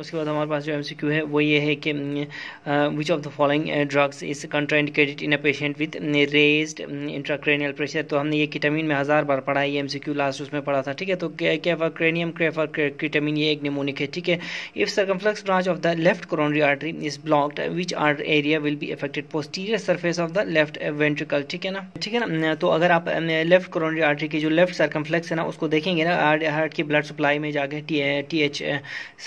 उसके बाद हमारे पास जो एमसीक्यू है वो ये है कि which of the following drugs is contraindicated in a patient with raised intracranial pressure तो हमने ये किटामिन में हज़ार बार पढ़ा है ये एमसीक्यू लास्ट उसमें पढ़ा था ठीक है तो कैफर क्रेनियम क्रेफर किटामिन ये एक निमोनिक है ठीक है if circumflex branch of the left coronary artery is blocked which are area will be affected posterior surface of the left ventricle ठीक है ना ठीक है ना हम्म, तो अगर आप लेफ्ट कोरोनरी आर्टरी की जो लेफ्ट सर्कम्फ्लेक्स है ना उसको देखेंगे ना हार्ट की ब्लड सप्लाई में जाके टी एच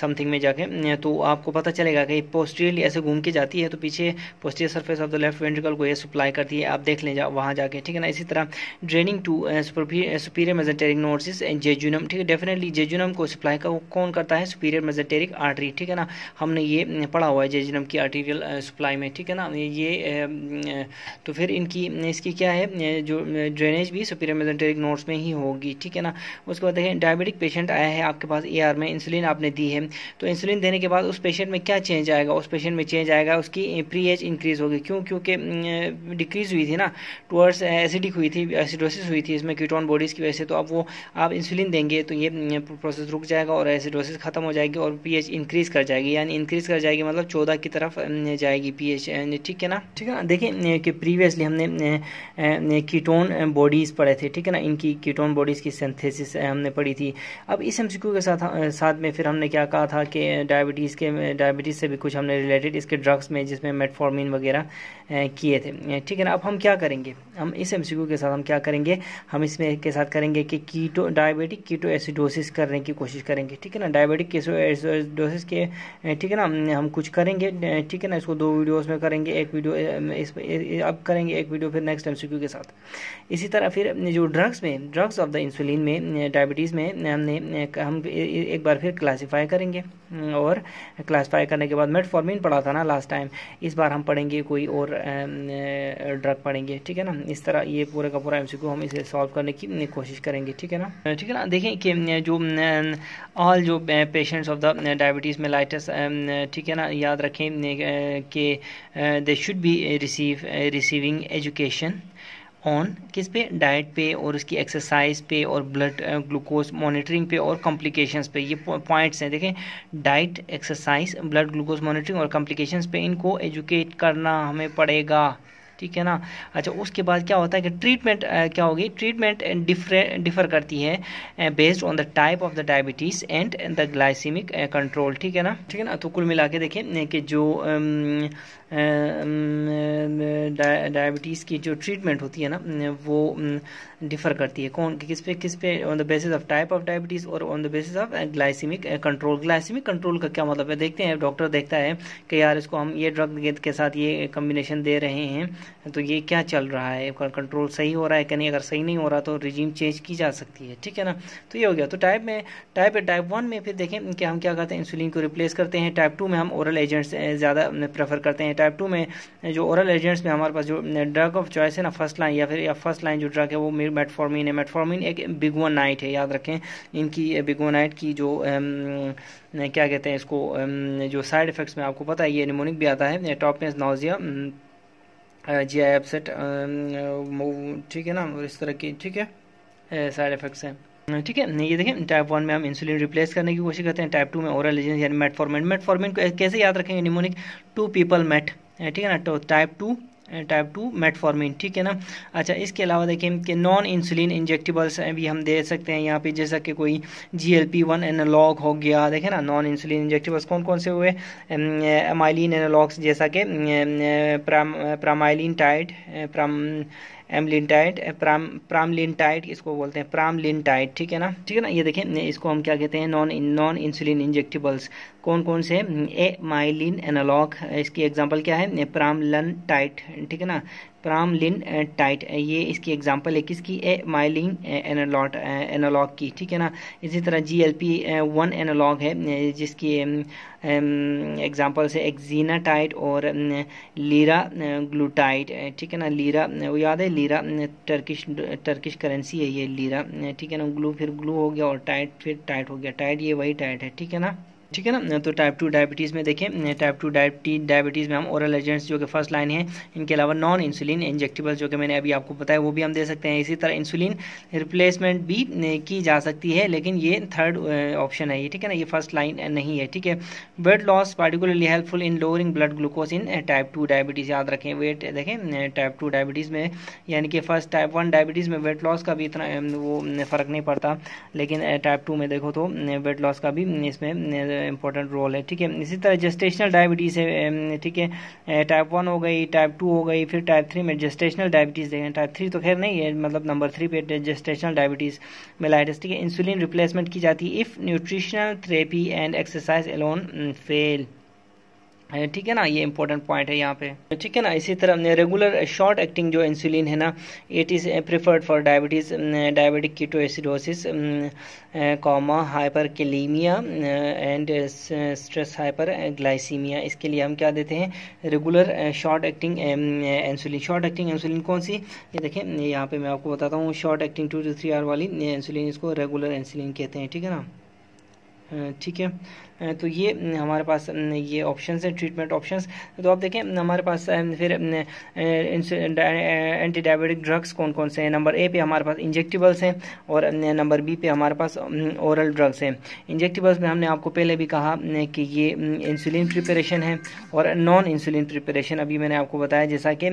समथिंग में जाके तो आपको पता चलेगा कि पोस्टीरियरली ऐसे घूम के जाती है तो पीछे posterior surface of the left ventricle को ये सप्लाई करती है आप देख लें जा वहाँ जाके ठीक है ना इसी तरह draining to superior mesenteric nodes and jejunum ठीक है डेफिनेटली जेजुनम को सप्लाई का कौन करता है सुपीरियर मेजेटेरिक आर्टरी ठीक है ना हमने ये पढ़ा हुआ है जेजुनम की आर्टीरियल सप्लाई में ठीक है ना ये तो फिर इनकी इसकी क्या है जो ड्रेनेज भी सुपीरियर मेजेटेरिक नोट्स में ही होगी ठीक है ना उसके बाद देखें डायबिटिक पेशेंट आया है आपके पास ए में इंसुलिन आपने दी है तो इंसुलिन देने के बाद उस पेशेंट में क्या चेंज आएगा उस पेशेंट में चेंज आएगा उसकी प्री एज इंक्रीज़ होगी क्यों क्योंकि डिक्रीज़ हुई थी ना टूअर्स एसिडिक हुई थी एसिडोसिस हुई थी इसमें कीटोन बॉडीज़ की वजह से तो अब वो आप इंसुलिन देंगे तो ये प्रोसेस रुक जाएगा और एसिडोसिस ख़त्म हो जाएगी और पी इंक्रीज़ कर जाएगी यानी इंक्रीज़ कर जाएगी मतलब चौदह की तरफ जाएगी पी ठीक है ना ठीक है ना देखिए कि प्रीवियसली हमने कीटोन बॉडीज़ पढ़े थे ठीक है ना इनकी कीटोन बॉडीज़ की सेंथेसिस हमने पढ़ी थी अब इस एम के साथ साथ में फिर हमने क्या कहा था कि के डायबिटीज़ के डायबिटीज़ से भी कुछ हमने रिलेटेड इसके ड्रग्स में जिसमें मेटफॉर्मिन वगैरह किए थे ठीक है ना अब हम क्या करेंगे हम इस एम के साथ हम क्या करेंगे हम इसमें के साथ करेंगे कि कीटो डायबिटिक कीटो एसिडोसिस करने की कोशिश करेंगे ठीक है ना डायबिटिक एसिडोसिस के ठीक है ना हम कुछ करेंगे ठीक है ना इसको दो वीडियोस में करेंगे एक वीडियो इस अब करेंगे एक वीडियो फिर नेक्स्ट एम के साथ इसी तरह फिर जो ड्रग्स में ड्रग्स ऑफ द इंसुलिन में डायबिटीज़ में हमने हम एक बार फिर क्लासीफाई करेंगे हम्म, और क्लासीफाई करने के बाद मेटफॉर्मिन पढ़ा था ना लास्ट टाइम इस बार हम पढ़ेंगे कोई और ड्रग पढ़ेंगे ठीक है ना इस तरह ये पूरे का पूरा एमसीक्यू हम इसे सॉल्व करने की कोशिश करेंगे ठीक है ना ठीक है ना देखें कि जो ऑल जो patients of the diabetes mellitus ठीक है ना याद रखें कि they should be receive receiving education on किस पे डाइट पे और उसकी एक्सरसाइज पे और ब्लड ग्लूकोज मॉनिटरिंग पे और कॉम्प्लिकेशंस पे ये पॉइंट्स हैं देखें diet exercise blood glucose monitoring और कॉम्प्लिकेशंस पे इनको एजुकेट करना हमें पड़ेगा ठीक है ना अच्छा उसके बाद क्या होता है कि ट्रीटमेंट क्या होगी ट्रीटमेंट डिफर करती है based on the type of the diabetes and the glycaemic control ठीक है ना ठीक है ना तो कुल मिला के देखें कि जो डायबिटीज़ की जो ट्रीटमेंट होती है ना वो डिफ़र करती है कौन किस पे किस पे on the basis of type of diabetes और on the basis of glycaemic control glycaemic control का क्या मतलब है देखते हैं डॉक्टर देखता है कि यार इसको हम ये ड्रग के साथ ये कम्बिनेशन दे रहे हैं तो ये क्या चल रहा है कंट्रोल सही हो रहा है कि नहीं अगर सही नहीं हो रहा तो रिजीम चेंज की जा सकती है ठीक है ना तो ये हो गया तो टाइप में टाइप टाइप वन में फिर देखें कि हम क्या करते हैं इंसुलिन को रिप्लेस करते हैं टाइप टू में हम ओरल एजेंट्स ज़्यादा प्रेफर करते हैं टाइप टू में जो ओरल एजेंट्स में हमारे पास जो ड्रग ऑफ चॉइस है ना फर्स्ट लाइन या फिर फर्स्ट लाइन जो ड्रग है वो मेटफॉर्मिन है मेटफॉर्मिन एक नाइट है याद रखें इनकी बिगवन नाइट की जो क्या कहते हैं इसको जो साइड इफ़ेक्ट्स में आपको पता है ये निमोनिक भी आता है टॉपनेस नाउजिया जी आई एपसेट ठीक है ना और इस तरह की ठीक है साइड इफेक्ट्स हैं ठीक है ये देखें टाइप वन में हम इंसुलिन रिप्लेस करने की कोशिश करते हैं टाइप टू में ओरल एजेंट यानी मेटफॉर्मिन मेटफॉर्मिन को कैसे याद रखेंगे निमोनिक टू पीपल मेट ठीक है ना तो type two type two metformin ठीक है ना अच्छा इसके अलावा देखें कि नॉन इंसुलिन इंजेक्टिबल्स भी हम दे सकते हैं यहाँ पे जैसा कि कोई G L P one analogue हो गया देखें ना नॉन इंसुलिन इंजेक्टिबल्स कौन कौन से हुए एमाइलिन एनालॉग्स जैसा कि प्रामाइलिन टाइट प्राम एमलिनटाइट प्राम प्रामलिनटाइट इसको बोलते हैं प्रामलिनटाइट ठीक है ना ठीक है ना ये देखें इसको हम क्या कहते हैं नॉन नॉन इंसुलिन इंजेक्टिबल्स कौन कौन से ए माइलिन एनालॉग इसकी एग्जांपल क्या है प्रामलन टाइट ठीक है ना क्राम लिन टाइट ये इसकी एग्जांपल है किसकी ए माइलिन एनालॉट एनालॉग की ठीक है ना इसी तरह G L P one analogue है जिसकी एग्जांपल से एक्जीना टाइट और लीरा ग्लूटाइट ठीक है ना लीरा वो याद है लीरा टर्किश टर्किश करेंसी है ये लीरा ठीक है ना ग्लू फिर ग्लू हो गया और टाइट फिर टाइट हो गया टाइट ये वही टाइट है ठीक है ना ठीक है ना तो टाइप टू डायबिटीज़ में देखें टाइप टू डायबिटीज़ में हम ओरल एजेंट्स जो कि फर्स्ट लाइन है इनके अलावा नॉन इंसुलिन इंजेक्टिबल जो कि मैंने अभी आपको बताया वो भी हम दे सकते हैं इसी तरह इंसुलिन रिप्लेसमेंट भी की जा सकती है लेकिन ये थर्ड ऑप्शन है ये ठीक है ना ये फर्स्ट लाइन नहीं है ठीक है weight loss particularly helpful in lowering blood glucose in type two diabetes याद रखें वेट देखें टाइप टू डायबिटीज़ में यानी कि फर्स्ट टाइप वन डायबिटीज़ में वेट लॉस का भी इतना वो फ़र्क नहीं पड़ता लेकिन टाइप टू में देखो तो वेट लॉस का भी इसमें इंपॉर्टेंट रोल है ठीक है इसी तरह जस्टेशनल डायबिटीज़ है ठीक है टाइप वन हो गई टाइप टू हो गई फिर टाइप थ्री में जस्टेशनल डायबिटीज़ देखें टाइप थ्री तो खैर नहीं है मतलब नंबर थ्री पे जस्टेशनल डायबिटीज़ मेलाइटिस ठीक है इंसुलिन रिप्लेसमेंट की जाती है if nutritional therapy and exercise alone fail ठीक है ना ये इंपॉर्टेंट पॉइंट है यहाँ पे ठीक है ना इसी तरह हमने रेगुलर शॉर्ट एक्टिंग जो इंसुलिन है ना it is preferred for diabetes diabetic ketoacidosis coma kalaemia and stress hyperglycaemia इसके लिए हम क्या देते हैं regular short acting insulin short acting insulin कौन सी ये देखें यहाँ पे मैं आपको बताता हूँ short acting two to three hour वाली इंसुलिन uh, इसको रेगुलर इंसुलिन कहते हैं ठीक है ना ठीक है तो ये हमारे पास ये ऑप्शंस हैं ट्रीटमेंट ऑप्शंस तो आप देखें हमारे पास फिर एंटी डायबिटिक ड्रग्स कौन कौन से हैं नंबर ए पे हमारे पास इंजेक्टिबल्स हैं और नंबर बी पे हमारे पास ओरल ड्रग्स हैं इंजेक्टिबल्स में हमने आपको पहले भी कहा कि ये इंसुलिन प्रिपरेशन है और नॉन इंसुलिन प्रिपरेशन अभी मैंने आपको बताया जैसा कि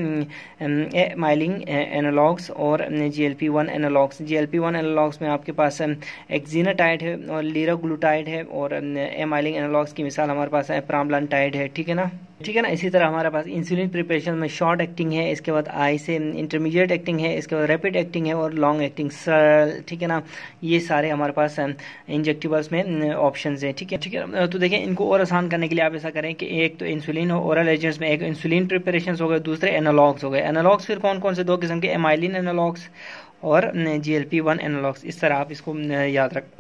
माइलिंग एनालॉग्स और G L P one analogues G L P one analogues में आपके पास एक्जीनाटाइट है और लीरा टाइड है और एमाइलिंग एनालॉग्स की मिसाल हमारे पास है प्रामलान टाइड है ठीक है ना ठीक है ना इसी तरह हमारे पास इंसुलिन प्रिपरेशन में शॉर्ट एक्टिंग है इसके बाद आई से इंटरमीडिएट एक्टिंग है इसके बाद रैपिड एक्टिंग है और लॉन्ग एक्टिंग ठीक है ना ये सारे हमारे पास इंजेक्टिबल्स में ऑप्शन हैं ठीक है ठीक है तो देखिए इनको और आसान करने के लिए आप ऐसा करें कि एक तो इंसुलिन हो ओरल एजेंट्स में एक इंसुलिन प्रिपरेशन हो गए दूसरे एनालॉग्स हो गए एनालॉग्स फिर कौन कौन से दो किस्म के एमाइलिन एनालॉग्स और G L P one analogues इस तरह आप इसको याद रख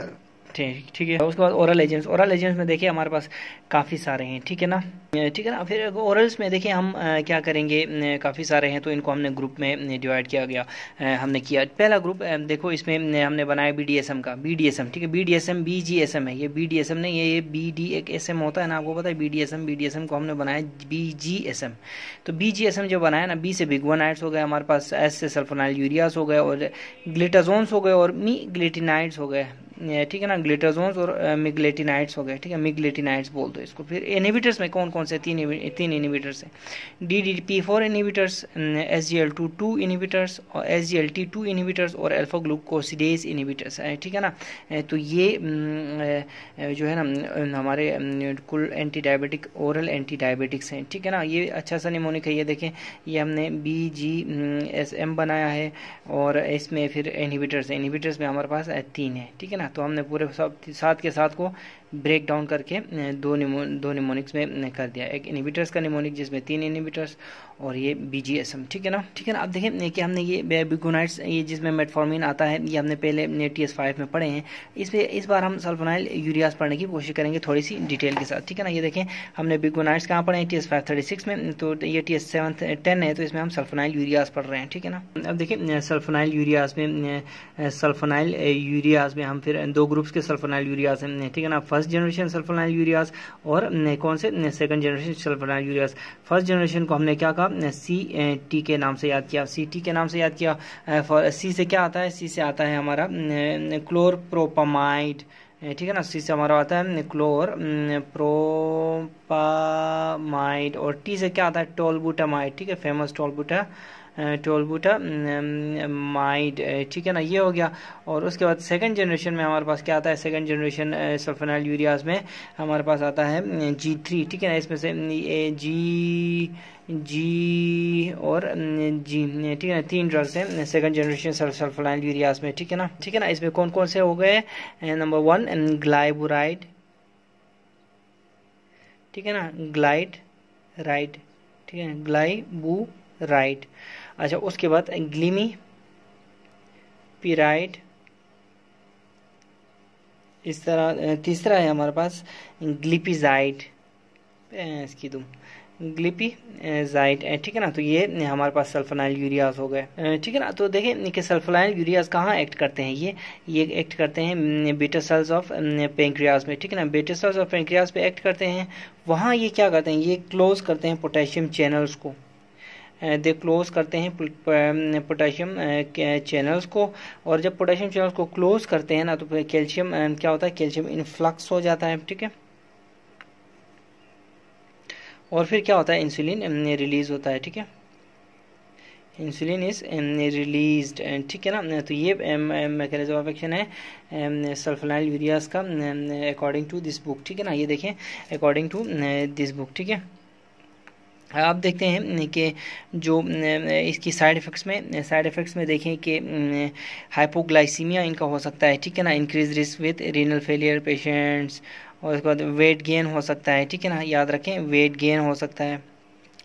थे ठीक है उसके बाद ओरल एजेंट्स ओरल एजेंट्स में देखिए हमारे पास काफ़ी सारे हैं ठीक है ना ठीक है ना फिर ओरल्स में देखिए हम क्या करेंगे काफ़ी सारे हैं तो इनको हमने ग्रुप में डिवाइड किया गया हमने किया पहला ग्रुप देखो इसमें हमने बनाया बी डी एस एम का बी डी एस एम ठीक है B D S M B G S M है ये बी डी एस एम नहीं है ये बी डी एक एस एम होता है ना आपको पता है B D S M B D S M को हमने बनाया बी जी एस एम तो बी जी एस एम जो बनाया ना बी से बिगवानाइट्स हो गए हमारे पास एस से सल्फोनाइल यूरियास हो गए और ग्लिटाजोन्स हो गए और मी ग्लिटिनाइट्स हो गए ठीक है ना ग्लिटरजोन्स और मिगलेटिनाइट्स हो गए ठीक है मिगलेटिनाइट्स बोल दो इसको फिर इनिविटर्स में कौन कौन से तीन तीन इनिविटर्स हैं D D P four inhibitors S G L two two inhibitors और S G L T two inhibitors और एल्फा ग्लूकोसिडेज है ठीक है ना तो ये जो है ना हमारे कुल anti diabetic oral anti diabetics हैं ठीक है ना ये अच्छा सा निमोनिक है ये देखें ये हमने बी जी एस एम बनाया है और इसमें फिर हैं इनिविटर्स में हमारे पास तीन है ठीक है ना तो हमने पूरे सब साथ के साथ को ब्रेक डाउन करके दो निमो दो निमोनिक्स में कर दिया एक इनिबिटर्स का निमोनिक जिसमें तीन इनिबिटर्स और ये बी ठीक है ना ठीक है ना आप देखें कि हमने ये बिगोनाइट्स ये जिसमें मेटफॉर्मिन आता है ये हमने पहले टी एस फाइव में पढ़े हैं इसमें इस बार हम सल्फोनाइल यूरियाज पढ़ने की कोशिश करेंगे थोड़ी सी डिटेल के साथ ठीक है ना ये देखें हमने बिगोनाइट्स कहाँ पढ़े हैं T S five thirty six में तो ये टी एस सेवन टेन है तो इसमें हम सल्फोनाइल यूरियाज पढ़ रहे हैं ठीक है ना अब देखें सल्फोनाइल यूरियाज में सल्फोनाइल यूरियाज में हम फिर दो ग्रुप्स के सल्फोनाइल यूरियाज हैं ठीक है ना फर्स्ट जनरेशन सल्फोनाइल यूरियाज और कौन से second generation sulfonyl ureas first generation को हमने क्या कहा सी टी के नाम से याद किया सी टी के नाम से याद किया सी से क्या आता है सी से आता है हमारा क्लोरप्रोपामाइड ठीक है ना सी से हमारा आता है क्लोर प्रोपामाइड और टी से क्या आता है टोलबुटामाइड ठीक है फेमस टोलबुटा टोलबूटा माइड ठीक है ना ये हो गया और उसके बाद सेकंड जनरेशन में हमारे पास क्या आता है सेकंड जनरेशन सल्फेनाइल यूरियाज में हमारे पास आता है जी थ्री ठीक है ना इसमें से जी जी और जी ठीक है ना तीन ड्रग्स हैं सेकंड जनरेशन सल्फेनाइल यूरियाज में ठीक है ना ठीक है ना इसमें कौन कौन से हो गए नंबर वन ग्लाइबोराइड ठीक है ना ग्लाइड राइड ठीक है ग्लाइबू राइट अच्छा उसके बाद ग्लिमी पिराइड इस तरह तीसरा है हमारे पास ग्लिपिजाइड इसकी तुम ग्लिपी जाइड ठीक है ना तो ये हमारे पास सल्फनाइल यूरियाज हो गए ठीक है ना तो देखें कि सल्फनाइल यूरियाज कहाँ एक्ट करते हैं ये ये एक्ट करते हैं बेटा सेल्स ऑफ पेंक्रियाज में ठीक है ना बेटा सेल्स ऑफ पेंक्रियाज पे एक्ट करते हैं वहाँ ये क्या करते हैं ये क्लोज करते हैं पोटेशियम चैनल्स को दे क्लोज करते हैं पोटेशियम चैनल्स को और जब पोटेशियम चैनल्स को क्लोज करते हैं ना तो फिर कैल्शियम क्या होता है कैल्शियम इन्फ्लक्स हो जाता है ठीक है और फिर क्या होता है इंसुलिन रिलीज होता है ठीक है इंसुलिन इज रिलीज ठीक है ना तो ये मैकेनिज्म ऑफ एक्शन है सल्फेनाइल यूरियाज का अकॉर्डिंग टू दिस बुक ठीक है ना ये देखें अकॉर्डिंग टू दिस बुक ठीक है आप देखते हैं कि जो इसकी साइड इफ़ेक्ट्स में साइड इफ़ेक्ट्स में देखें कि हाइपोग्लाइसीमिया इनका हो सकता है ठीक है ना increase risk with renal failure patients और उसके बाद वेट गेन हो सकता है ठीक है ना याद रखें वेट गेन हो सकता है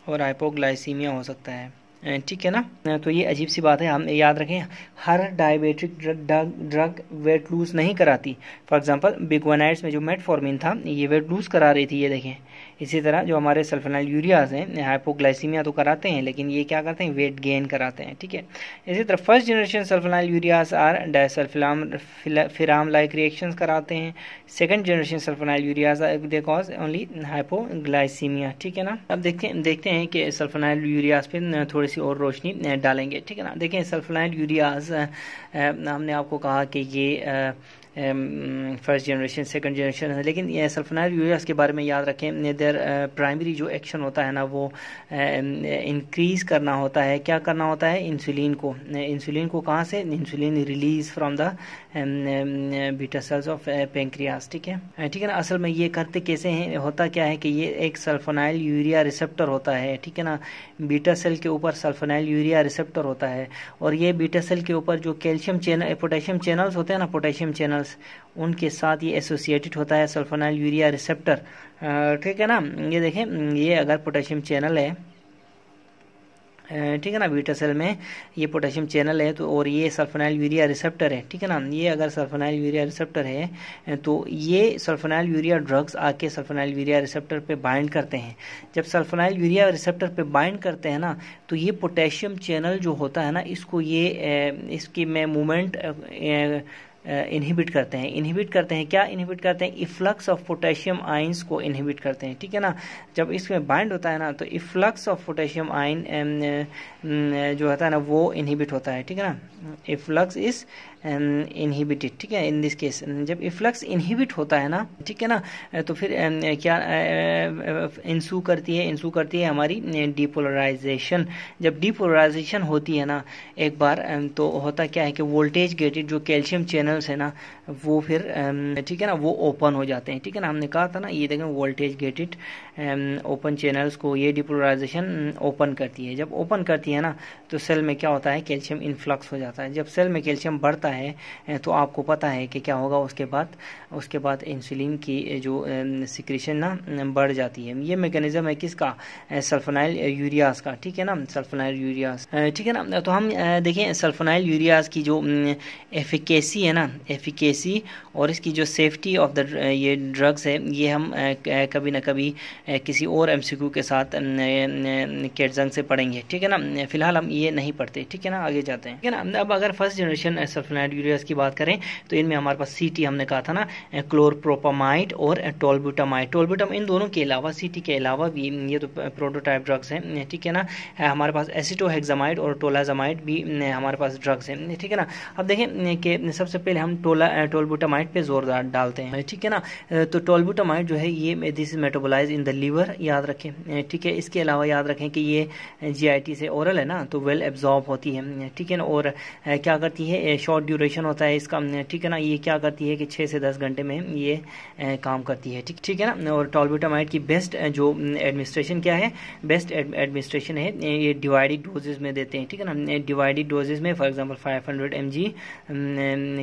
और हाइपोग्लाइसीमिया हो सकता है ठीक है ना तो ये अजीब सी बात है हम याद रखें हर diabetic drug drug drug weight lose नहीं कराती फॉर एग्जांपल बिगवानाइट्स में जो मेटफॉर्मिन था ये वेट लूज़ करा रही थी ये देखें इसी तरह जो हमारे सल्फेनाइल यूरियाज हैं हाइपोग्लाइसीमिया तो कराते हैं लेकिन ये क्या करते हैं वेट गेन कराते हैं ठीक है इसी तरह first generation sulfonyl ureas are disulfiram like reactions कराते हैं second generation sulfonyl ureas they cause only hypoglycaemia ठीक है ना अब देखते हैं देखते हैं कि सल्फेनाइल यूरियाज पर थोड़ी सी और रोशनी डालेंगे ठीक है ना देखें सल्फेनाइल यूरियाज हमने आपको कहा कि ये फर्स्ट जनरेशन सेकंड जनरेशन है लेकिन ये सल्फनाइल यूरिया के बारे में याद रखें देर प्राइमरी uh, जो एक्शन होता है ना वो इंक्रीज़ um, करना होता है क्या करना होता है इंसुलिन को इंसुलिन uh, को कहाँ से insulin release from the beta cells of pancreas ठीक है uh, ठीक है ना असल में ये करते कैसे हैं होता क्या है कि ये एक सल्फोनाइल यूरिया रिसेप्टर होता है ठीक है ना बीटा सेल के ऊपर सल्फोनाइल यूरिया रिसेप्टर होता है और ये बीटा सेल के ऊपर जो कैल्शियम चैनल पोटेशियम चैनल्स होते हैं ना पोटेशियम चैनल्स उनके साथ ये एसोसिएटेड होता है सल्फोनाइल यूरिया रिसेप्टर ठीक है ना ये देखें ये अगर पोटेशियम चैनल है ठीक है ना बीटा सेल में ये पोटेशियम चैनल है तो और ये सल्फेनाइल यूरिया रिसेप्टर है ठीक है ना ये अगर सल्फेनाइल यूरिया रिसेप्टर है तो ये सल्फेनाइल यूरिया ड्रग्स आके सल्फेनाइल यूरिया रिसेप्टर पे बाइंड करते हैं जब सल्फेनाइल यूरिया रिसेप्टर पे बाइंड करते हैं ना तो ये पोटेशियम चैनल जो होता है ना इसको ये इसकी में मूवमेंट इनहिबिट करते हैं इनहिबिट करते हैं क्या इनहिबिट करते हैं इफ्लक्स ऑफ पोटेशियम आइंस को इनहिबिट करते हैं ठीक है ना जब इसमें बाइंड होता है ना तो इफ्लक्स ऑफ पोटेशियम आइन जो होता है ना वो इनहिबिट होता है ठीक है ना इफ्लक्स इज इनहिबिटेड ठीक है इन दिस केस जब इफ्लक्स इनहिबिट होता है ना ठीक है ना तो फिर क्या इंसू करती है इंसू करती है हमारी डिपोलराइजेशन जब डिपोलराइजेशन होती है ना एक बार तो होता क्या है कि वोल्टेज गेटेड जो कैल्शियम चैनल टर्मिनल्स है ना वो फिर um, ठीक है ना वो ओपन हो जाते हैं ठीक है ना हमने कहा था ना ये देखें वोल्टेज गेटेड ओपन चैनल्स को ये डिपोलराइजेशन ओपन um, करती है जब ओपन करती है ना तो सेल में क्या होता है कैल्शियम इन्फ्लक्स हो जाता है जब सेल में कैल्शियम बढ़ता है तो आपको पता है कि क्या होगा उसके बाद उसके बाद इंसुलिन की जो सिक्रेशन um, ना बढ़ जाती है ये मेकेनिज़्म है किसका सल्फोनाइल यूरियाज का ठीक है ना सल्फोनाइल यूरियाज ठीक है ना तो हम देखें सल्फोनाइल यूरियाज की जो एफिकेसी है ना ना एफिकेसी और इसकी जो सेफ्टी ऑफ द ये ड्रग्स है ये हम कभी ना कभी किसी और एमसीक्यू के साथ केटजंग से पढ़ेंगे ठीक है ना फिलहाल हम ये नहीं पढ़ते ठीक है ना आगे जाते हैं ठीक है ना अब अगर फर्स्ट जनरेशन सल्फेनाइड यूरियाज की बात करें तो इनमें हमारे पास सी हमने कहा था ना क्लोरप्रोपामाइट और टोलबुटामाइट टोलबुटम इन दोनों के अलावा सी के अलावा भी ये तो प्रोटोटाइप ड्रग्स हैं ठीक है ना हमारे पास एसिटोहेक्सामाइड और टोलाजामाइड भी हमारे पास ड्रग्स हैं ठीक है ना अब देखें कि सबसे पहले पहले हम टोला टोलबूटामाइट पे जोर डालते हैं ठीक है ना तो टोलबूटामाइट जो है ये this is metabolise in the liver याद रखें ठीक है इसके अलावा याद रखें कि ये जीआईटी से ओरल है ना तो वेल एब्जॉर्ब होती है ठीक है ना और क्या करती है शॉर्ट ड्यूरेशन होता है इसका ठीक है ना ये क्या करती है कि छः से दस घंटे में ये काम करती है ठीक ठीक है ना और टॉलबूटामाइट की बेस्ट जो एडमिनिस्ट्रेशन क्या है बेस्ट एडमिनिस्ट्रेशन है ये डिवाइडेड डोजेज में देते हैं ठीक है ना डिवाइडेड डोजेज में for example five hundred M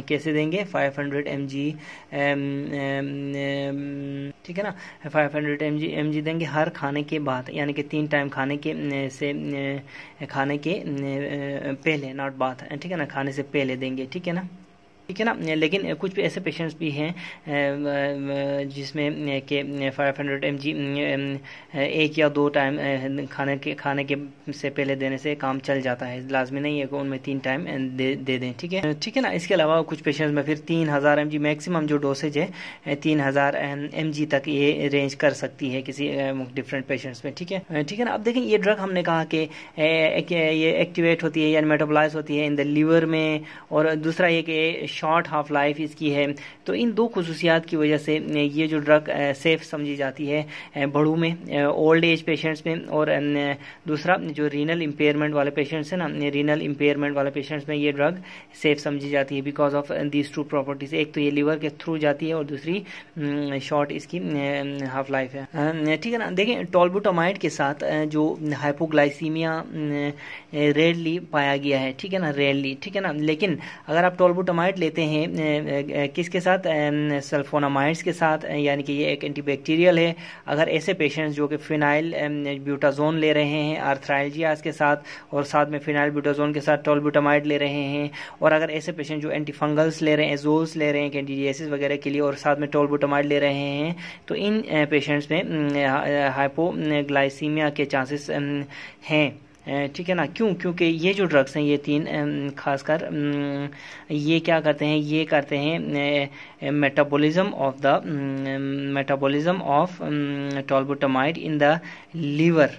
के कैसे देंगे 500 हंड्रेड एम जी ठीक है ना 500 hundred M G M G देंगे हर खाने के बाद यानी कि तीन टाइम खाने के से खाने के पहले नॉट बात ठीक है ना खाने से पहले देंगे ठीक है ना ठीक है ना लेकिन कुछ भी ऐसे पेशेंट्स भी हैं जिसमें के फाइव हंड्रेड एम जी एक या दो टाइम खाने के खाने के से पहले देने से काम चल जाता है लाजमी नहीं है कि उनमें तीन टाइम दे, दें ठीक है ठीक है ना इसके अलावा कुछ पेशेंट्स में फिर तीन हज़ार एम जी मैक्सिमम जो डोसेज है तीन हज़ार एम जी तक ये रेंज कर सकती है किसी डिफरेंट पेशेंट्स में ठीक है ठीक है ना अब देखें ये ड्रग हमने कहा कि ये एक्टिवेट होती है या मेटाबोलाइज होती है इन द लीवर में और दूसरा ये कि शॉर्ट हाफ लाइफ इसकी है तो इन दो खसूसियात की वजह से ये जो ड्रग सेफ समझी जाती है बड़ों में ओल्ड एज पेशेंट्स में और दूसरा जो रीनल इम्पेयरमेंट वाले पेशेंट्स हैं ना रीनल इम्पेयरमेंट वाले पेशेंट्स में ये ड्रग सेफ समझी जाती है because of these two properties एक तो ये लीवर के थ्रू जाती है और दूसरी शॉर्ट इसकी हाफ लाइफ है ठीक है ना देखें टोलबुटामाइड के साथ जो हाइपोग्लाइसीमिया रेयरली पाया गया है ठीक है ना रेयरली ठीक है ना लेकिन अगर आप टोलबुटामाइड ले लेते हैं किसके साथ सल्फोनामाइड्स के साथ यानी कि ये एक एंटीबैक्टीरियल है अगर ऐसे पेशेंट्स जो कि फिनाइल ब्यूटाजोन ले रहे हैं आर्थराइलजियाज के साथ और साथ में फिनाइल ब्यूटाजोन के साथ टोलब्यूटामाइड ले रहे हैं और अगर ऐसे पेशेंट जो एंटीफंगल्स ले रहे हैं एजोल्स ले रहे हैं कैंडिडियासिस वगैरह के लिए और साथ में टोलब्यूटामाइड ले रहे हैं तो इन पेशेंट्स में हाइपोग्लाइसीमिया के चांसेस हैं ठीक है ना क्यों क्योंकि ये जो ड्रग्स हैं ये तीन खासकर ये क्या करते हैं ये करते हैं metabolism of the metabolism of tolbutamide in the liver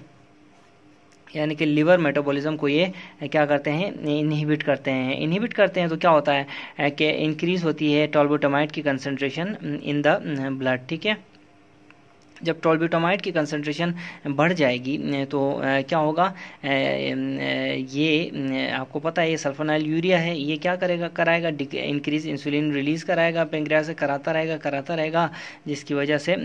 यानी कि लीवर मेटाबॉलिज्म को ये क्या करते हैं इनहिबिट करते हैं इनहिबिट करते हैं तो क्या होता है कि इंक्रीज होती है टॉलबोटामाइड की कंसनट्रेशन इन द ब्लड ठीक है जब टोल्बिटोमाइड की कंसनट्रेशन बढ़ जाएगी तो क्या होगा ये आपको पता है ये सल्फोनाइल यूरिया है ये क्या करेगा कराएगा इंक्रीज इंसुलिन रिलीज़ कराएगा पेंग्रिया से कराता रहेगा कराता रहेगा जिसकी वजह से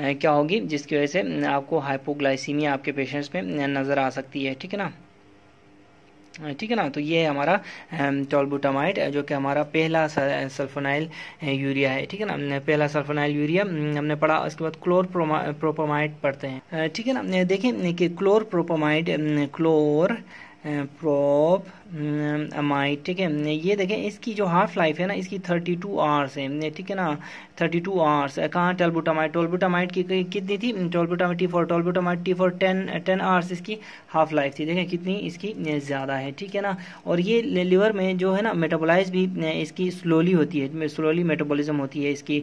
क्या होगी जिसकी वजह से आपको हाइपोग्लाइसीमिया आपके पेशेंट्स में नज़र आ सकती है ठीक है ना हाँ, ठीक है ना तो ये है हमारा टॉलबुटामाइड जो कि हमारा पहला सल्फोनाइल यूरिया है ठीक है ना पहला सल्फोनाइल यूरिया हमने पढ़ा उसके बाद क्लोर प्रोपामाइड पढ़ते हैं ठीक है ना देखें कि क्लोर प्रोपामाइड क्लोर प्रोप अमाइड ठीक है ये देखें इसकी जो हाफ लाइफ है ना इसकी थर्टी टू आवर्स है ठीक है ना थर्टी टू आवर्स कहाँ टोलबुटामाइड टोलबुटामाइड की कितनी थी tolbutamide T four tolbutamide T four ten ten hours इसकी हाफ लाइफ थी देखें कितनी इसकी ज़्यादा है ठीक है ना और ये लिवर में जो है ना मेटाबोलाइज भी इसकी स्लोली होती है स्लोली मेटाबोलिज्म होती है इसकी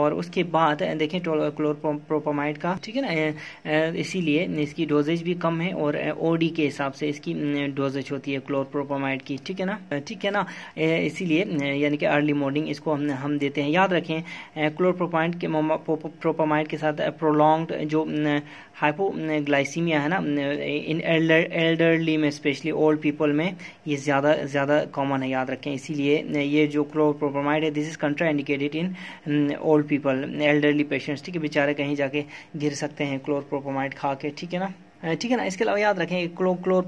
और उसके बाद देखें क्लोरप्रोपामाइड का ठीक है ना इसीलिए इसकी डोजेज भी कम है और ओडी के हिसाब से इसकी डोजेज होती है क्लोरप्रोपामाइड की ठीक है ना ठीक है ना इसीलिए यानी कि अर्ली मॉर्निंग इसको हम हम देते हैं याद रखें में क्लोरप्रोपाइड के प्रोपामाइड के साथ प्रोलॉन्ग्ड जो हाइपोग्लाइसीमिया है ना इन एल्डरली में स्पेशली ओल्ड पीपल में ये ज़्यादा ज़्यादा कॉमन है याद रखें इसीलिए ये जो क्लोरप्रोपामाइड है this is contraindicated in old people elderly patients ठीक है बेचारे कहीं जाके गिर सकते हैं क्लोरप्रोपामाइड खा के ठीक है ना ठीक है ना इसके अलावा याद रखें क्लो क्लोर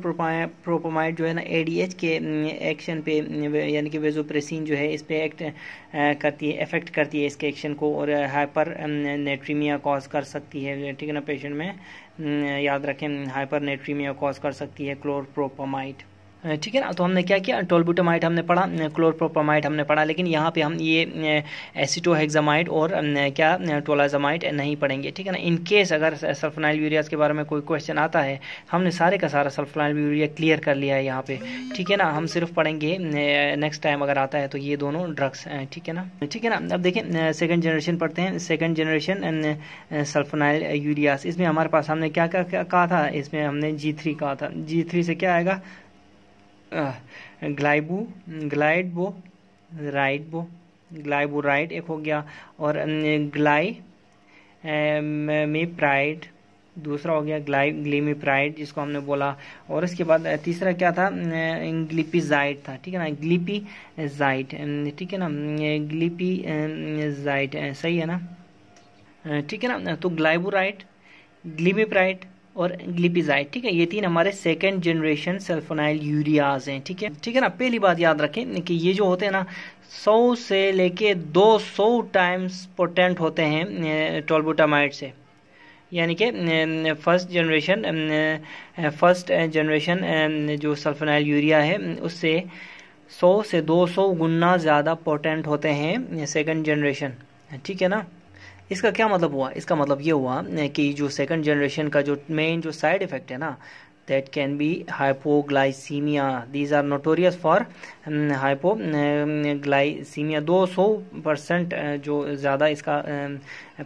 प्रोपोमाइड जो है ना एडीएच के एक्शन पे यानी कि वेजोप्रेसिन जो है इस पर एक्ट करती है इफेक्ट करती है इसके एक्शन को और हाइपर नेट्रीमिया कॉज कर सकती है ठीक है ना पेशेंट में याद रखें हाइपर नेट्रीमिया कॉज कर सकती है क्लोर प्रोपोमाइड ठीक है ना तो हमने क्या किया टोलबुटामाइड हमने पढ़ा क्लोरप्रोपामाइड हमने पढ़ा लेकिन यहाँ पे हम ये एसिटोहेक्सामाइड और क्या टोलाजामाइड नहीं पढ़ेंगे ठीक है ना इन केस अगर सल्फनाइल यूरियाज के बारे में कोई क्वेश्चन आता है हमने सारे का सारा सल्फनाइल यूरिया क्लियर कर लिया है यहाँ पे ठीक है ना हम सिर्फ पढ़ेंगे नेक्स्ट टाइम अगर आता है तो ये दोनों ड्रग्स ठीक है ना ठीक है ना अब देखें सेकेंड जनरेशन पढ़ते हैं सेकेंड जनरेशन सल्फनाइल यूरियाज इसमें हमारे पास हमने क्या कहा था इसमें हमने जी थ्री कहा था जी थ्री से क्या आएगा ग्लाइबू ग्लाइडबो ग्लाइबो राइट एक हो गया और ग्लाई मे प्राइड दूसरा हो गया ग्लाई प्राइड जिसको हमने बोला और इसके बाद तीसरा क्या था जाइट था ठीक है ना जाइट ठीक है ना जाइट सही है ना ठीक है ना तो ग्लाइबोराइट ग्लीमीप्राइड और ग्लिपिजाइड ठीक है ये तीन हमारे सेकेंड जनरेशन सल्फोनाइल यूरियाज हैं ठीक है ठीक है ना पहली बात याद रखें कि ये जो होते हैं ना 100 से लेके 200 टाइम्स पोटेंट होते हैं टोलबोटामाइड से यानी कि फर्स्ट जनरेशन फर्स्ट जनरेशन जो सल्फोनाइल यूरिया है उससे 100 से 200 गुना ज़्यादा पोटेंट होते हैं सेकेंड जनरेशन ठीक है ना इसका क्या मतलब हुआ इसका मतलब ये हुआ कि जो सेकंड जनरेशन का जो मेन जो साइड इफेक्ट है ना that can be hypoglycaemia these are notorious for hypoglycaemia दो सौ परसेंट जो ज़्यादा इसका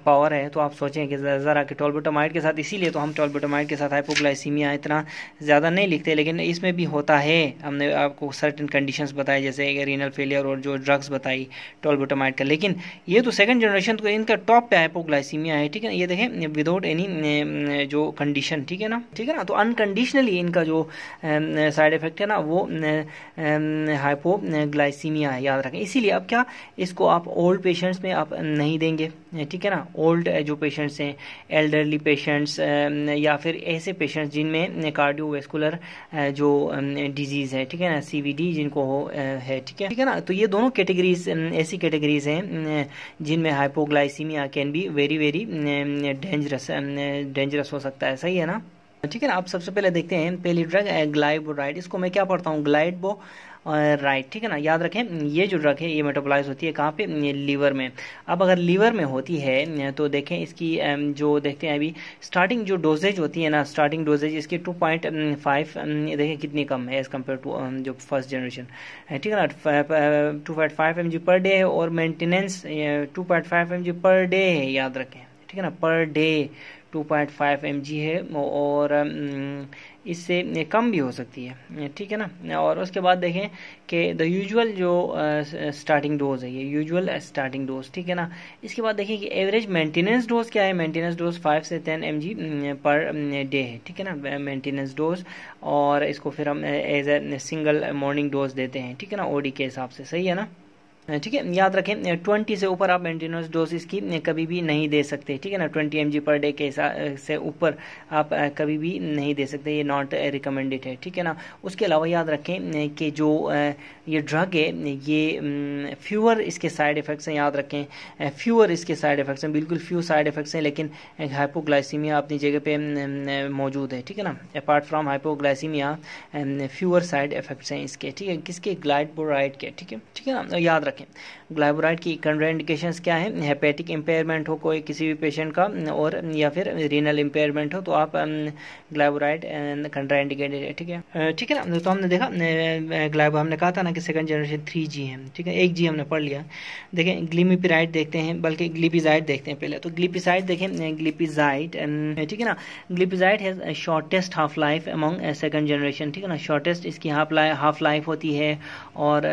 पावर है तो आप सोचें कि ज़रा कि टोलबोटामाइड के साथ इसीलिए तो हम टोलबोटामाइड के साथ हाइपोग्लाइसीमिया इतना ज़्यादा नहीं लिखते लेकिन इसमें भी होता है हमने आपको सर्टन कंडीशंस बताए जैसे रीनल फेलियर और जो ड्रग्स बताई टोलबोटामाइड का लेकिन ये तो सेकेंड जनरेशन तो इनका टॉप पे हाइपोग्लाइसीमिया है ठीक है ये देखें विदाउट एनी mm, जो कंडीशन ठीक है ना ठीक है ना तो अनकंडीशनली इनका जो साइड mm, इफेक्ट है ना वो हाइपोग्लाइसीमिया mm, है याद रखें इसीलिए अब क्या इसको आप ओल्ड पेशेंट्स में आप नहीं देंगे ठीक है ना ओल्ड जो पेशेंट्स हैं एल्डरली पेशेंट्स या फिर ऐसे पेशेंट्स जिनमें कार्डियोवेस्कुलर जो डिजीज़ है ठीक है ना सीवीडी जिनको हो है ठीक है ठीक है ना तो ये दोनों कैटेगरीज ऐसी कैटेगरीज हैं जिनमें hypoglycaemia can be very very dangerous dangerous हो सकता है सही है ना ठीक है ना आप सबसे पहले देखते हैं पहली ड्रग ग्लाइबोराइड इसको मैं क्या पढ़ता हूँ ग्लाइडबो राइट ठीक है ना याद रखें हम्म, ये जो ड्रग है ये मेटाबोलाइज होती है कहाँ पे लीवर हम्म, में अब अगर लीवर में होती है हम्म, तो देखें इसकी जो देखते हैं अभी स्टार्टिंग जो डोजेज होती है ना स्टार्टिंग डोजेज इसकी टू पॉइंट फाइव देखें कितनी कम है एज़ कम्पेयर टू जो फर्स्ट जनरेशन ठीक है ना two point five M G per day है और maintenance two point five M G per day है याद रखें ठीक है ना पर डे 2.5 mg है और इससे कम भी हो सकती है ठीक है ना और उसके बाद देखें कि द यूजुअल जो स्टार्टिंग डोज है ये यूजुअल स्टार्टिंग डोज ठीक है ना इसके बाद देखें कि एवरेज मेंटेनेंस डोज क्या है मेंटेनेंस डोज फाइव से टेन एम पर डे है ठीक है ना मेंटेनेंस डोज और इसको फिर हम as a single morning dose देते हैं ठीक है ना ओडी के हिसाब से सही है ना ठीक है याद रखें ट्वेंटी से ऊपर आप मेंटेनेंस डोज की कभी भी नहीं दे सकते ठीक है ना ट्वेंटी एम पर डे के से ऊपर आप कभी भी नहीं दे सकते ये नॉट रिकमेंडेड है ठीक है ना उसके अलावा याद रखें कि जो ये ड्रग है ये फ्यूअर इसके साइड इफ़ेक्ट्स हैं याद रखें फ्यूअर इसके साइड इफ़ेक्ट्स हैं बिल्कुल फ्यू साइड इफ़ेक्ट्स हैं लेकिन हाइपोग्लाइसीमिया अपनी जगह पर मौजूद है ठीक है ना apart from hypoglycaemia fewer side effects हैं इसके ठीक है किसके ग्लाइड के ठीक है ठीक है ना तो याद रखें रखें ग्लाइबोराइड की कंट्राइंडेशंस क्या है हेपेटिक इम्पेयरमेंट हो कोई किसी भी पेशेंट का और या फिर रीनल इम्पेयरमेंट हो तो आप ग्लाइबोराइड कंट्राइंडेटेड है ठीक है ठीक है ना तो हमने देखा ग्लाइबो हमने कहा था ना कि सेकंड जनरेशन थ्री जी है ठीक है एक जी हमने पढ़ लिया देखें ग्लिमिपिराइड देखते हैं बल्कि ग्लिपिजाइड देखते हैं पहले तो ग्लिपिसाइड देखें ग्लिपिजाइड ठीक है ना glipizide has shortest half life among second generation ठीक है ना शॉर्टेस्ट इसकी हाफ लाइफ हाफ लाइफ होती है और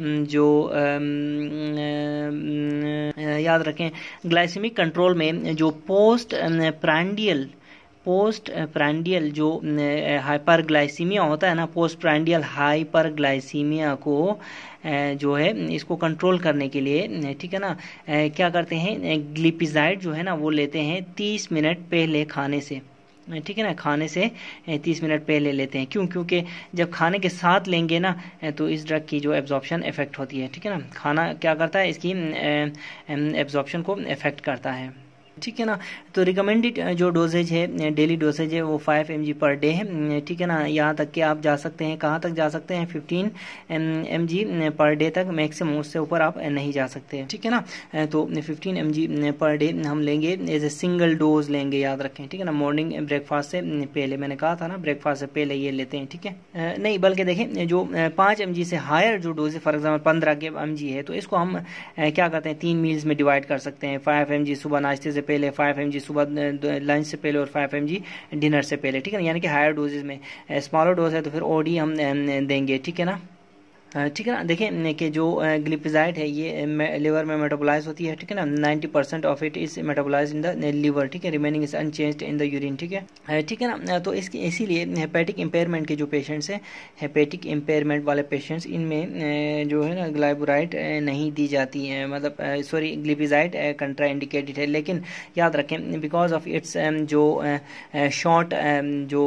जो याद रखें ग्लाइसेमिक कंट्रोल में जो पोस्ट प्रांडियल पोस्ट प्रांडियल जो हाइपरग्लाइसीमिया होता है ना पोस्ट प्रांडियल हाइपरग्लाइसीमिया को जो है इसको कंट्रोल करने के लिए ठीक है ना क्या करते हैं ग्लिपिजाइड जो है ना वो लेते हैं तीस मिनट पहले खाने से ठीक है ना खाने से तीस मिनट पहले ले लेते हैं क्यों क्योंकि जब खाने के साथ लेंगे ना तो इस ड्रग की जो एब्जॉर्प्शन इफेक्ट होती है ठीक है ना खाना क्या करता है इसकी एब्जॉर्प्शन को इफेक्ट करता है ठीक है ना तो रिकमेंडेड जो डोजेज है डेली डोजेज है वो फाइव एम पर डे है ठीक है ना यहाँ तक कि आप जा सकते हैं कहाँ तक जा सकते हैं फिफ्टीन एम पर डे तक मैक्सिमम उससे ऊपर आप नहीं जा सकते ठीक है ना तो फिफ्टीन एम पर डे हम लेंगे एज ए सिंगल डोज लेंगे याद रखें ठीक है ना मॉर्निंग ब्रेकफास्ट से पहले मैंने कहा था ना ब्रेकफास्ट से पहले ये लेते हैं ठीक है नहीं बल्कि देखें जो पाँच एम से हायर जो डोज फॉर एग्जाम्पल पंद्रह के एम है तो इसको हम क्या करते हैं तीन मील्स में डिवाइड कर सकते हैं फाइव एम सुबह नाश्ते से पहले फाइव एम सुबह लंच से पहले और फाइव एम डिनर से पहले ठीक है ना यानी कि हायर डोजेज में स्मॉलर डोज है तो फिर ओडी हम देंगे ठीक है ना ठीक है ना देखिए कि जो ग्लिपिजाइड है ये लिवर में मेटाबोलाइज होती है ठीक है ना 90 percent of it is metabolise in the liver ठीक है remaining is unchanged in the urine ठीक है ठीक है ना तो इसकी इसीलिए हेपेटिक इम्पेयरमेंट के जो पेशेंट्स हैं हेपेटिक इम्पेयरमेंट वाले पेशेंट्स इनमें जो है ना ग्लाइबोराइड नहीं दी जाती है मतलब सॉरी ग्लिपिजाइड कंट्रा इंडिकेटेड है लेकिन याद रखें बिकॉज ऑफ इट्स जो शॉर्ट जो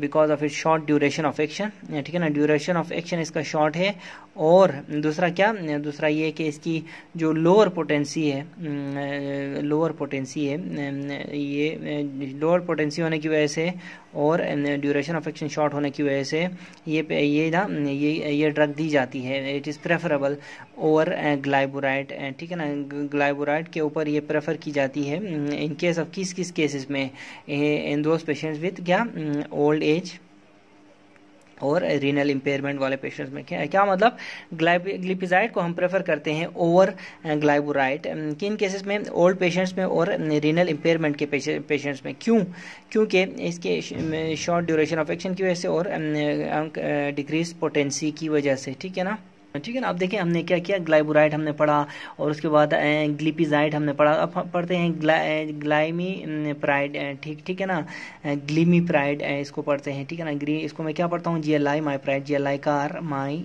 because of it short duration of action ठीक है ना ड्यूरेशन ऑफ एक्शन इसका शॉर्ट है और दूसरा क्या दूसरा ये कि इसकी जो लोअर पोटेंसी है लोअर पोटेंसी है ये लोअर पोटेंसी होने की वजह से और ड्यूरेशन ऑफ एक्शन शॉर्ट होने की वजह से ये ये ना ये ये ड्रग दी जाती है it is preferable over glyburide ठीक है ना ग्लाइबोराइड के ऊपर ये प्रेफर की जाती है इन केस ऑफ किस किस केसेस में इन दोज पेशेंट्स विथ क्या ओल्ड एज और रीनल इम्पेयरमेंट वाले पेशेंट्स में क्या क्या मतलब ग्लिपिजाइड को हम प्रेफर करते हैं ओवर ग्लाइबोराइड किन केसेस में ओल्ड पेशेंट्स में और रीनल इम्पेयरमेंट के पेशेंट्स में क्यों क्योंकि इसके शॉर्ट ड्यूरेशन ऑफ एक्शन की वजह से और decrease um, uh, potency uh, की वजह से ठीक है ना ठीक है ना अब देखें हमने क्या किया ग्लाइबोराइड हमने पढ़ा और उसके बाद ग्लिपिजाइड हमने पढ़ा अब हम पढ़ते हैं ग्लाइमी प्राइड ठीक ठीक है ना ग्लीमी प्राइड इसको पढ़ते हैं ठीक है ना ग्री इसको मैं क्या पढ़ता हूँ G L I my pride G L I car my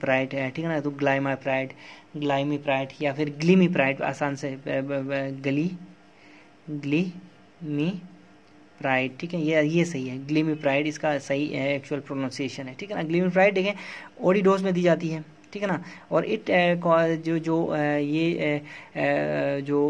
pride ठीक है ना तो ग्लाई माई प्राइड ग्लाइमी प्राइड या फिर ग्लीमी प्राइड आसान से गली ग्ली मी प्राइड ठीक है ये ये सही है ग्लीमी प्राइड इसका सही एक्चुअल प्रोनाउंसिएशन है ठीक है ना ग्लीमी प्राइड देखें डोज में दी जाती है ठीक है ना और इट uh, जो जो uh, ये uh, जो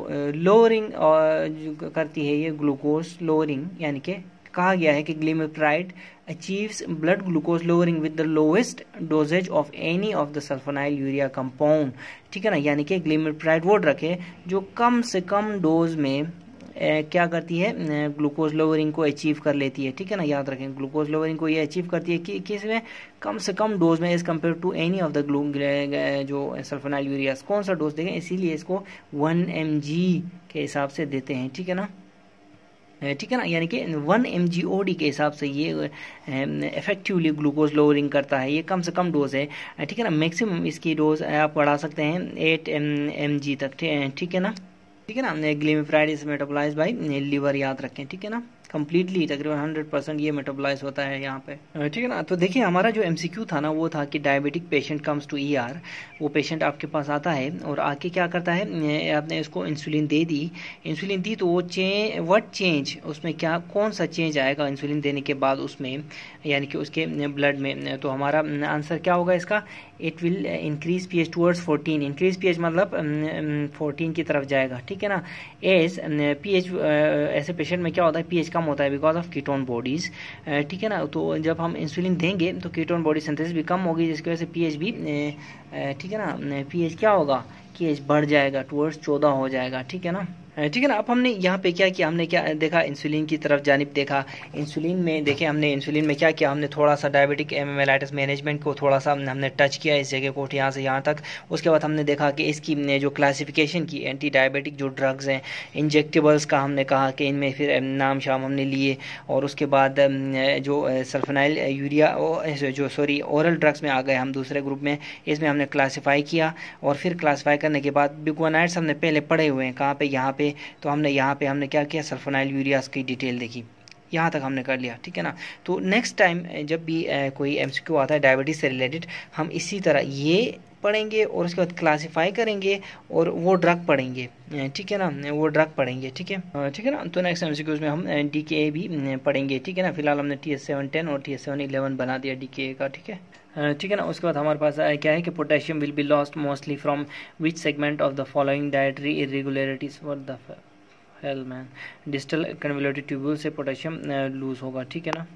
लोअरिंग करती है ये ग्लूकोज लोअरिंग यानी कि कहा गया है कि glimepiride achieves blood glucose lowering with the lowest doses of any of the sulfonyl urea compound ठीक है ना यानी कि ग्लीमेप्राइड वो ड्रग है जो कम से कम डोज में क्या करती है ग्लूकोज लोवरिंग को अचीव कर लेती है ठीक है ना याद रखें ग्लूकोज लोवरिंग को ये अचीव करती है कि किस में कम से कम डोज में as compare to any of the glu जो सल्फेनाइल यूरिया कौन सा डोज देखें इसीलिए इसको वन एम के हिसाब से देते हैं ठीक है ना ठीक है ना यानी कि वन एम के हिसाब से ये इफेक्टिवली ग्लूकोज लोअरिंग करता है ये कम से कम डोज है ठीक है ना मैक्सिमम इसकी डोज आप बढ़ा सकते हैं एट एम तक ठीक है ना ठीक है ना glimepiride is metabolise by liver याद रखें ठीक है ना कम्प्लीटली तकरीबन हंड्रेड परसेंट ये मेटाबोलाइज होता है यहाँ पे ठीक है ना तो देखिए हमारा जो एम था ना वो था कि diabetic patient comes to E वो पेशेंट आपके पास आता है और आके क्या करता है आपने इसको इंसुलिन दे दी इंसुलिन दी तो वो चेंज वट चेंज उसमें क्या कौन सा चेंज आएगा इंसुलिन देने के बाद उसमें यानी कि उसके ब्लड में तो हमारा आंसर क्या होगा इसका it will increase P H towards fourteen increase P H मतलब फोर्टीन की तरफ जाएगा ठीक है ना एज पी एच ऐसे पेशेंट में क्या होता है पी एच का कम होता है बिकॉज ऑफ कीटोन बॉडीज़ ठीक है ना तो जब हम इंसुलिन देंगे तो कीटोन बॉडी सिंथेसिस भी कम होगी जिसकी वजह से पीएच भी ठीक है ना पीएच क्या होगा पीएच बढ़ जाएगा टुवर्ड्स चौदह हो जाएगा ठीक है ना ठीक है ना अब हमने यहाँ पे क्या किया हमने क्या देखा इंसुलिन की तरफ जानब देखा इंसुलिन में देखे हमने इंसुलिन में क्या किया हमने थोड़ा सा डायबिटिक एमएमएलाइटिस मैनेजमेंट को थोड़ा सा हमने टच किया इस जगह को यहाँ से यहाँ तक उसके बाद हमने देखा कि इसकी ने जो क्लासिफिकेशन की एंटी डायबिटिक जो ड्रग्स हैं इंजेक्टेबल्स का हमने कहा कि इनमें फिर नाम शाम हमने लिए और उसके बाद जो सल्फनाइल यूरिया जो सॉरी औरल ड्रग्स में आ गए हम दूसरे ग्रुप में इसमें हमने क्लासीफाई किया और फिर क्लासीफाई करने के बाद बिगोनाइट्स हमने पहले पढ़े हुए हैं कहाँ पर यहाँ पर पे तो हमने यहाँ पे हमने क्या किया सल्फोनाइल यूरियाज की डिटेल देखी यहाँ तक हमने कर लिया ठीक है ना तो नेक्स्ट टाइम जब भी कोई एम आता है डायबिटीज़ से रिलेटेड हम इसी तरह ये पढ़ेंगे और उसके बाद क्लासीफाई करेंगे और वो ड्रग पढ़ेंगे ठीक है ना वो ड्रग पढ़ेंगे ठीक है ठीक है ना तो नेक्स्ट एमसीक्यूज में हम डी के ए भी पढ़ेंगे ठीक है ना फिलहाल हमने टी एस सेवन टेन और टी एस सेवन इलेवन बना दिया डी के ए का ठीक है ठीक है ना उसके बाद हमारे पास क्या है कि potassium will be lost mostly from which segment of the following dietary irregularities for the hell man distal convoluted tubule से पोटेशियम लूज होगा ठीक है ना